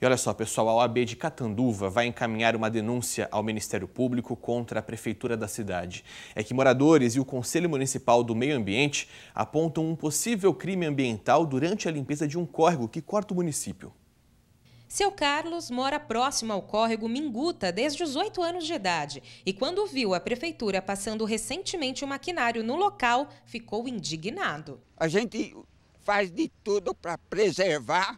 E olha só, pessoal, a OAB de Catanduva vai encaminhar uma denúncia ao Ministério Público contra a prefeitura da cidade. É que moradores e o Conselho Municipal do Meio Ambiente apontam um possível crime ambiental durante a limpeza de um córrego que corta o município. Seu Carlos mora próximo ao córrego Minguta desde os 8 anos de idade e quando viu a prefeitura passando recentemente o um maquinário no local, ficou indignado. A gente faz de tudo para preservar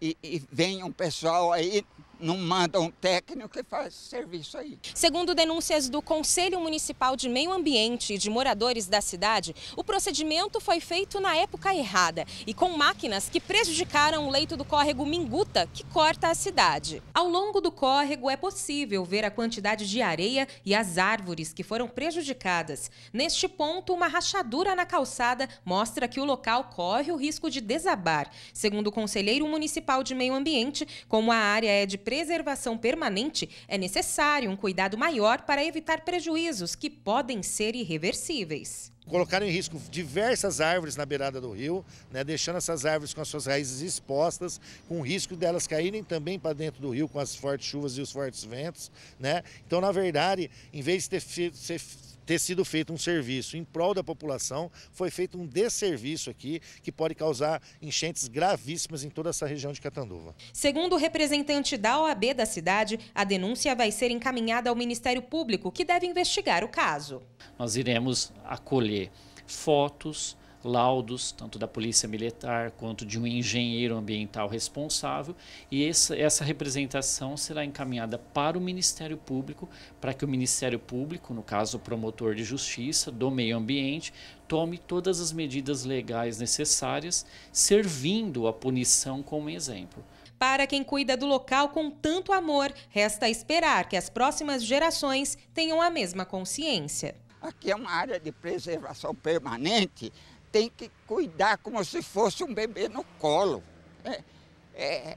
e, e vem um pessoal aí não manda um técnico que faz serviço aí. Segundo denúncias do Conselho Municipal de Meio Ambiente e de moradores da cidade, o procedimento foi feito na época errada e com máquinas que prejudicaram o leito do córrego Minguta, que corta a cidade. Ao longo do córrego é possível ver a quantidade de areia e as árvores que foram prejudicadas. Neste ponto, uma rachadura na calçada mostra que o local corre o risco de desabar. Segundo o conselheiro municipal de meio ambiente, como a área é de preservação permanente, é necessário um cuidado maior para evitar prejuízos que podem ser irreversíveis colocaram em risco diversas árvores na beirada do rio, né, deixando essas árvores com as suas raízes expostas, com risco delas caírem também para dentro do rio com as fortes chuvas e os fortes ventos. Né? Então, na verdade, em vez de ter, ser, ter sido feito um serviço em prol da população, foi feito um desserviço aqui que pode causar enchentes gravíssimas em toda essa região de Catanduva. Segundo o representante da OAB da cidade, a denúncia vai ser encaminhada ao Ministério Público, que deve investigar o caso. Nós iremos acolher fotos, laudos, tanto da polícia militar quanto de um engenheiro ambiental responsável, e essa, essa representação será encaminhada para o Ministério Público, para que o Ministério Público, no caso o promotor de justiça do meio ambiente, tome todas as medidas legais necessárias, servindo a punição como exemplo. Para quem cuida do local com tanto amor, resta esperar que as próximas gerações tenham a mesma consciência aqui é uma área de preservação permanente, tem que cuidar como se fosse um bebê no colo. É,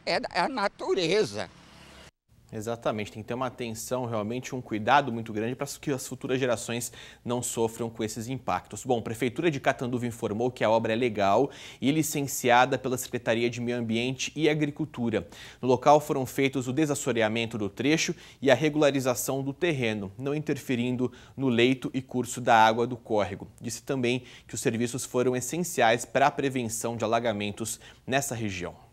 é, é a natureza. Exatamente, tem que ter uma atenção, realmente um cuidado muito grande para que as futuras gerações não sofram com esses impactos. Bom, a Prefeitura de Catanduva informou que a obra é legal e licenciada pela Secretaria de Meio Ambiente e Agricultura. No local foram feitos o desassoreamento do trecho e a regularização do terreno, não interferindo no leito e curso da água do córrego. Disse também que os serviços foram essenciais para a prevenção de alagamentos nessa região.